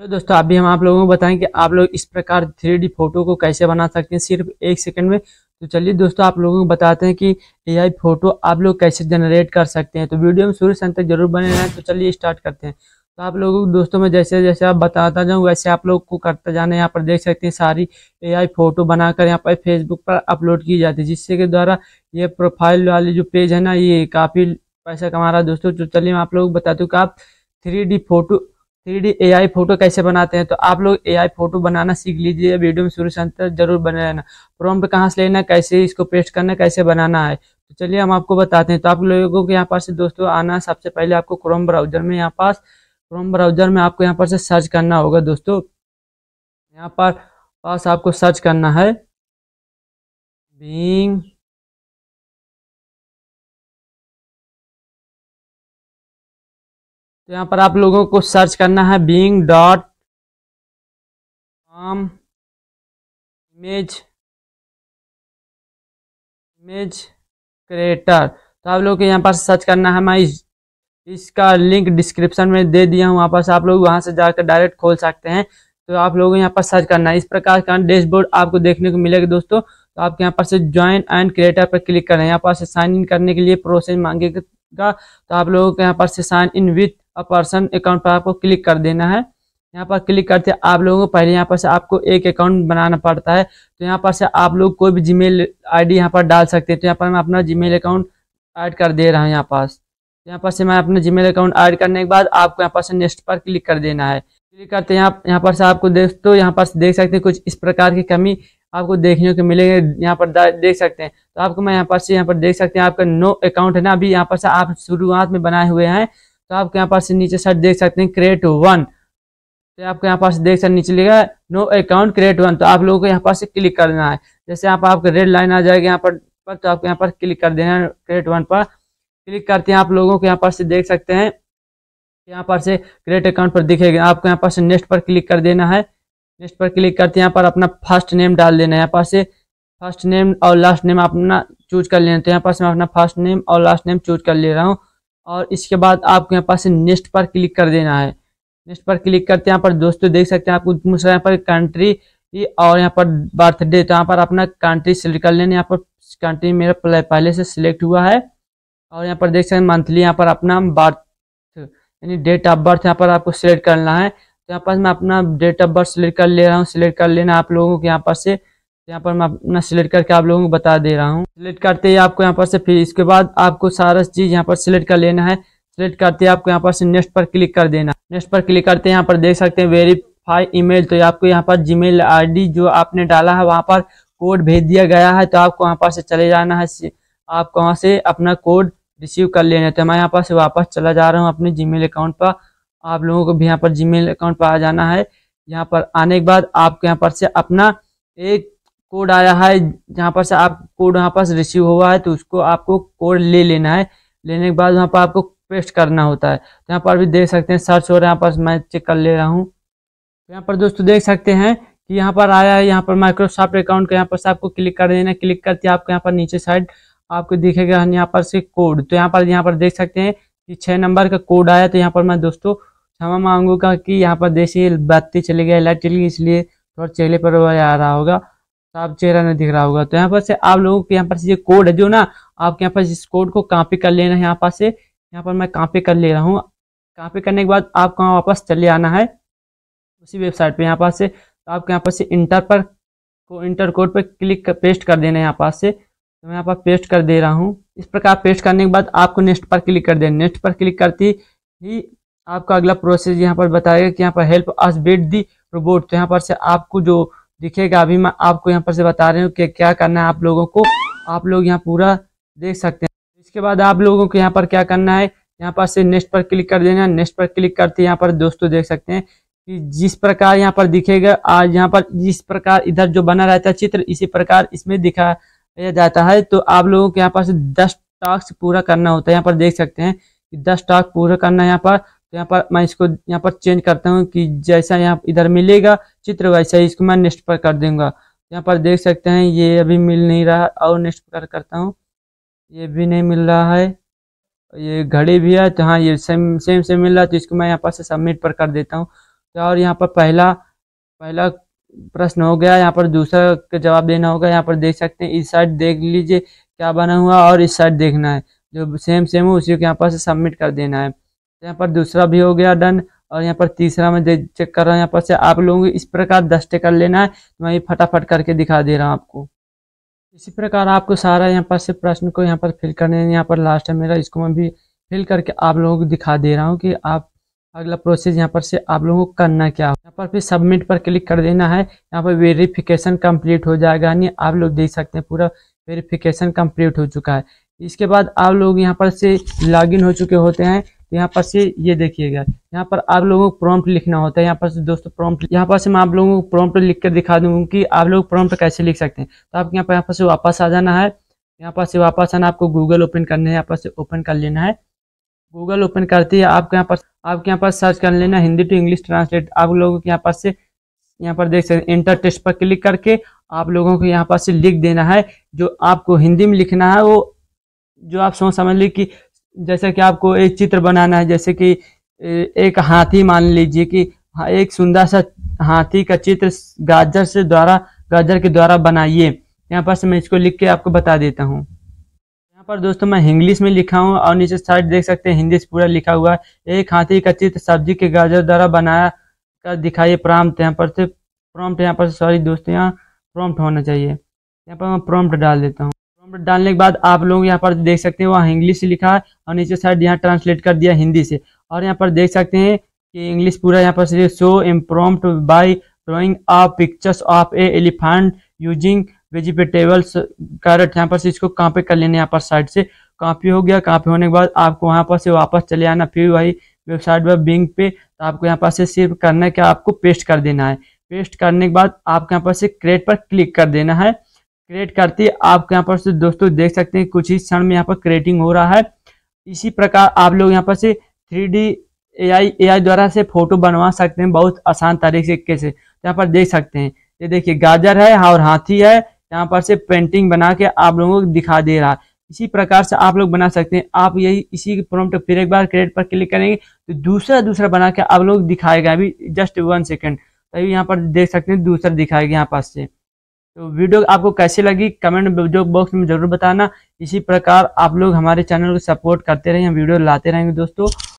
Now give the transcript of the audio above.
hello दोस्तों अभी हम आप लोगों को कि आप लोग इस प्रकार थ्री फोटो को कैसे बना सकते हैं सिर्फ एक सेकंड में तो चलिए दोस्तों आप लोगों को बताते हैं कि एआई फोटो आप लोग कैसे जनरेट कर सकते हैं तो वीडियो में शुरू से अंत तक जरूर बने रहें तो चलिए स्टार्ट करते हैं तो आप लोगों को दोस्तों में जैसे जैसे आप बताता जाऊँ वैसे आप लोग को करता जाना यहाँ पर देख सकते हैं सारी ए फोटो बनाकर यहाँ पर फेसबुक पर अपलोड की जाती है जिससे के द्वारा ये प्रोफाइल वाली जो पेज है ना ये काफ़ी पैसा कमा रहा है दोस्तों तो चलिए मैं आप लोगों को बताती हूँ कि आप three photo three D A I photo कैसे बनाते हैं तो आप लोग ए आई फोटो बनाना सीख लीजिए वीडियो में शुरू से अंत तक जरूर बने रहना प्रॉम्प्ट कहाँ से लेना कैसे इसको पेस्ट करना कैसे बनाना है तो चलिए हम आपको बताते हैं तो आप लोगों के यहाँ पर से दोस्तों आना सबसे पहले आपको क्रोम ब्राउजर में यहाँ पास क्रोम ब्राउजर में आपको यहाँ पर से सर्च करना होगा दोस्तों यहाँ पर पास आपको सर्च करना है बींग तो यहाँ पर आप लोगों को सर्च करना है Bing dot com image image creator तो आप लोगों को यहाँ पर सर्च करना है मैं इसका लिंक डिस्क्रिप्शन में दे दिया हूँ वहाँ पर आप लोग वहाँ से जाकर डायरेक्ट खोल सकते हैं तो आप लोगों यहाँ पर सर्च करना है इस प्रकार का डैशबोर्ड आपको देखने को मिलेगा दोस्तों तो आप यहाँ पर से ज्वाइन एंड क्रिएटर पर क्लिक करें यहाँ पर से साइन इन करने के लिए प्रोसेस मांगेगा तो आप लोगों को यहाँ पर से साइन इन विथ और पर्सन अकाउंट पर आपको क्लिक कर देना है यहाँ पर क्लिक करते आप लोगों को पहले यहाँ पर से आपको एक अकाउंट बनाना पड़ता है तो यहाँ पर से आप लोग कोई भी जीमेल आईडी यहाँ पर डाल सकते हैं तो यहाँ पर मैं अपना जीमेल अकाउंट ऐड कर दे रहा हूँ यहाँ पास यहाँ पर से मैं अपना जीमेल अकाउंट ऐड करने के बाद आपको यहाँ पर से नेक्स्ट पर क्लिक कर देना है क्लिक करते हैं यहाँ पर से आपको तो यहाँ पर देख सकते हैं कुछ इस प्रकार की कमी आपको देखने को मिलेंगे यहाँ पर देख सकते हैं तो आपको मैं यहाँ पर से यहाँ पर देख सकते हैं आपका नो अकाउंट है ना अभी यहाँ पर से आप शुरुआत में बनाए हुए हैं तो आपके यहाँ पास नीचे साइड देख सकते हैं क्रिएट वन तो आपके यहाँ पास देख सकते नीचे लिखा है नो अकाउंट क्रिएट वन तो आप लोगों को यहाँ पास क्लिक करना है जैसे यहाँ पर रेड लाइन आ जाएगा यहाँ पर तो आपको यहाँ पर क्लिक कर देना है क्रिएट वन पर क्लिक करते हैं आप लोगों को यहाँ पर से देख सकते हैं यहाँ पर से क्रिएट अकाउंट पर दिखेगा आपको यहाँ पर से नेक्स्ट पर क्लिक कर देना है नेक्स्ट पर क्लिक करते हैं यहाँ पर अपना फर्स्ट नेम डाल देना है यहाँ पर से फर्स्ट नेम और लास्ट नेम अपना चूज कर लेना तो यहाँ पर से मैं अपना फर्स्ट नेम और लास्ट नेम चूज कर ले रहा हूँ और इसके बाद आपको यहाँ पास नेक्स्ट पर क्लिक कर देना है नेक्स्ट पर क्लिक करते हैं यहाँ पर दोस्तों देख सकते हैं आपको यहाँ पर कंट्री और यहाँ पर बर्थडे तो यहाँ पर अपना कंट्री सेलेक्ट कर लेना यहाँ पर कंट्री मेरा पहले से सिलेक्ट हुआ है और यहाँ पर देख सकते हैं मंथली यहाँ पर अपना बर्थ यानी डेट ऑफ बर्थ यहाँ पर आपको सिलेक्ट करना है तो यहाँ पर मैं अपना डेट ऑफ बर्थ सिलेक्ट कर ले रहा हूँ सिलेक्ट कर लेना आप लोगों के यहाँ पर से यहाँ पर मैं अपना सिलेक्ट करके आप लोगों को बता दे रहा हूँ सिलेक्ट करते ही आपको यहाँ पर से फिर इसके बाद आपको सारा चीज़ यहाँ पर सिलेक्ट कर लेना है सिलेक्ट करते आपको यहाँ पर से नेक्स्ट पर क्लिक कर देना नेक्स्ट पर क्लिक करते यहाँ पर देख सकते हैं वेरीफाई ईमेल तो आपको यहाँ पर जीमेल आईडी जो आपने डाला है वहाँ पर कोड भेज दिया गया है तो आपको वहाँ पर से चले जाना है आपको वहाँ से अपना कोड रिसीव कर लेना तो मैं यहाँ पर से वापस चला जा रहा हूँ अपने जी अकाउंट पर आप लोगों को भी यहाँ पर जी अकाउंट पर आ जाना है यहाँ पर आने के बाद आपको यहाँ पर से अपना एक कोड आया है जहाँ पर से आप कोड वहाँ पर रिसीव हुआ है तो उसको आपको कोड ले लेना है लेने के बाद वहाँ पर आपको पेस्ट करना होता है तो यहाँ पर भी देख सकते हैं सर्च हो रहा है यहाँ पर मैं चेक कर ले रहा हूँ यहाँ पर दोस्तों देख सकते हैं कि यहाँ पर आया है यहाँ पर माइक्रोसॉफ्ट अकाउंट का यहाँ पर से आपको क्लिक कर देना क्लिक करके आपको यहाँ पर नीचे साइड आपको दिखेगा यहाँ पर से कोड तो यहाँ पर यहाँ पर देख सकते हैं कि छः नंबर का कोड आया तो यहाँ पर मैं दोस्तों क्षमा मांगूंगा कि यहाँ पर देसी बत्ती चली गई लाइट चली गई इसलिए थोड़ा चेहरे पर आ रहा होगा साफ चेहरा नहीं दिख रहा होगा तो यहाँ पर से आप लोगों के यहाँ पर ये कोड है जो ना आपके यहाँ पर इस कोड को कॉपी कर लेना है यहाँ पास से यहाँ पर मैं कॉपी कर ले रहा हूँ कॉपी करने के बाद आपको यहाँ वापस चले आना है उसी वेबसाइट पे यहाँ पास से तो आपके यहाँ पर से इंटर पर को इंटर कोड पर क्लिक कर पेस्ट कर देना है यहाँ पास से तो मैं यहाँ पर पेस्ट कर दे रहा हूँ इस प्रकार पेस्ट करने के बाद आपको नेक्स्ट पर क्लिक कर देना नेक्स्ट पर क्लिक करती ही आपका अगला प्रोसेस यहाँ पर बताएगा कि यहाँ पर हेल्प अस बेट दी रोबोट तो यहाँ पर से आपको जो दिखेगा अभी मैं आपको यहाँ पर से बता रहे हूँ कि क्या करना है आप लोगों को आप लोग यहाँ पूरा देख सकते हैं इसके बाद आप लोगों को यहाँ पर क्या करना है यहाँ पर से नेक्स्ट पर क्लिक कर देना नेक्स्ट पर क्लिक करते यहाँ पर दोस्तों देख सकते हैं कि जिस प्रकार यहाँ पर दिखेगा आज यहाँ पर जिस प्रकार इधर जो बना रहता है चित्र इसी प्रकार इसमें दिखाया जाता है तो आप लोगों को यहाँ पर से दस टास्क पूरा करना होता है यहाँ पर देख सकते हैं कि दस टास्क पूरा करना है यहाँ पर तो यहाँ पर मैं इसको यहाँ पर चेंज करता हूँ कि जैसा यहाँ इधर मिलेगा चित्र वैसा इसको मैं नेक्स्ट पर कर दूंगा यहाँ पर देख सकते हैं ये अभी मिल नहीं रहा और नेक्स्ट पर करता हूँ ये भी नहीं मिल रहा है ये घड़ी भी है तो हाँ ये सेम सेम से मिल रहा है तो इसको मैं यहाँ पर से सबमिट पर कर देता हूँ तो और यहाँ पर पहला पहला प्रश्न हो गया यहाँ पर दूसरा का जवाब देना होगा यहाँ पर देख सकते हैं इस साइड देख लीजिए क्या बना हुआ और इस साइड देखना है जो सेम सेम हो उसी को यहाँ पर से सबमिट कर देना है यहाँ पर दूसरा भी हो गया डन और यहाँ पर तीसरा मैं चेक कर रहा हूँ यहाँ पर से आप लोगों को इस प्रकार दस कर लेना है तो मैं ये फटाफट करके दिखा दे रहा हूँ आपको इसी प्रकार आपको सारा यहाँ पर से प्रश्न को यहाँ पर फिल करने यहाँ पर लास्ट है मेरा इसको मैं भी फिल करके आप लोगों को दिखा दे रहा हूँ कि आप अगला प्रोसेस यहाँ पर से आप लोगों को करना क्या हो यहाँ पर फिर सबमिट पर क्लिक कर देना है यहाँ पर वेरिफिकेशन कंप्लीट हो जाएगा यानी आप लोग देख सकते हैं पूरा वेरिफिकेशन कंप्लीट हो चुका है इसके बाद आप लोग यहाँ पर से लॉग हो चुके होते हैं तो यहाँ पर से ये देखिएगा यहाँ पर आप लोगों को प्रॉम्प्ट लिखना होता है यहाँ पर से दोस्तों प्रॉम्प्ट यहाँ पर से मैं आप लोगों को प्रॉम्प्ट लिख कर दिखा दूंगा कि आप लोग प्रॉम्प्ट कैसे लिख सकते हैं तो आपके यहाँ पर यहाँ पर से वापस आ जाना है यहाँ पर से वापस आना आपको गूगल ओपन करना है यहाँ पर से ओपन कर लेना है गूगल ओपन करते ही आपके यहाँ पर आपके यहाँ पर सर्च कर लेना हिंदी टू इंग्लिश ट्रांसलेट आप लोगों के यहाँ पर से यहाँ पर देख सकते इंटर टेस्ट पर क्लिक करके आप लोगों को यहाँ पर से लिख देना है जो आपको हिंदी में लिखना है वो जो आप सोच समझ ली कि जैसे कि आपको एक चित्र बनाना है जैसे कि एक हाथी मान लीजिए कि हाँ, एक सुंदर सा हाथी का चित्र गाजर से द्वारा गाजर के द्वारा बनाइए यहाँ पर मैं इसको लिख के आपको बता देता हूँ यहाँ पर दोस्तों मैं इंग्लिश में लिखा हूँ और नीचे साइड देख सकते हैं हिंदी से पूरा लिखा हुआ है एक हाथी का चित्र सब्जी के गाजर द्वारा बनाया का दिखाइए प्रॉम्प्ट यहाँ पर से प्रॉम्प्ट यहाँ पर सॉरी दोस्तों यहाँ प्रॉम्प्ट होना चाहिए यहाँ पर मैं प्रॉम्प्ट डाल देता हूँ डालने के बाद आप लोग यहाँ पर देख सकते हैं वहाँ इंग्लिश लिखा है और नीचे साइड यहाँ ट्रांसलेट कर दिया हिंदी से और यहाँ पर देख सकते हैं कि इंग्लिश पूरा यहाँ पर सिर्फ show em by drawing of pictures of a elephant using vegetables carrot यहाँ पर से इसको कॉपी कर लेना यहाँ पर साइड से कॉपी हो गया कॉपी होने के बाद आपको वहाँ पर से वापस चले आना फिर वही वेबसाइट पर बिंग पे तो आपको यहाँ पर से सिर्फ करना है कि आपको पेस्ट कर देना है पेस्ट करने के बाद आपको यहाँ पर से क्रेट पर क्लिक कर देना है क्रिएट करती है आप यहाँ पर से दोस्तों देख सकते हैं कुछ ही क्षण में यहाँ पर क्रिएटिंग हो रहा है इसी प्रकार आप लोग यहाँ पर से थ्री डी ए आई द्वारा से फोटो बनवा सकते हैं बहुत आसान तरीके से यहाँ पर देख सकते हैं ये देखिए गाजर है और हाथी है यहाँ पर से पेंटिंग बना के आप लोगों को दिखा दे रहा है इसी प्रकार से आप लोग बना सकते हैं आप यही इसी प्रॉम्प्ट फिर एक बार क्रिएट पर क्लिक करेंगे तो दूसरा दूसरा बना के आप लोग दिखाएगा अभी जस्ट वन सेकेंड तभी यहाँ पर देख सकते हैं दूसरा दिखाएगा यहाँ पास से तो वीडियो आपको कैसी लगी कमेंट बॉक्स में जरूर बताना इसी प्रकार आप लोग हमारे चैनल को सपोर्ट करते रहें वीडियो लाते रहेंगे दोस्तों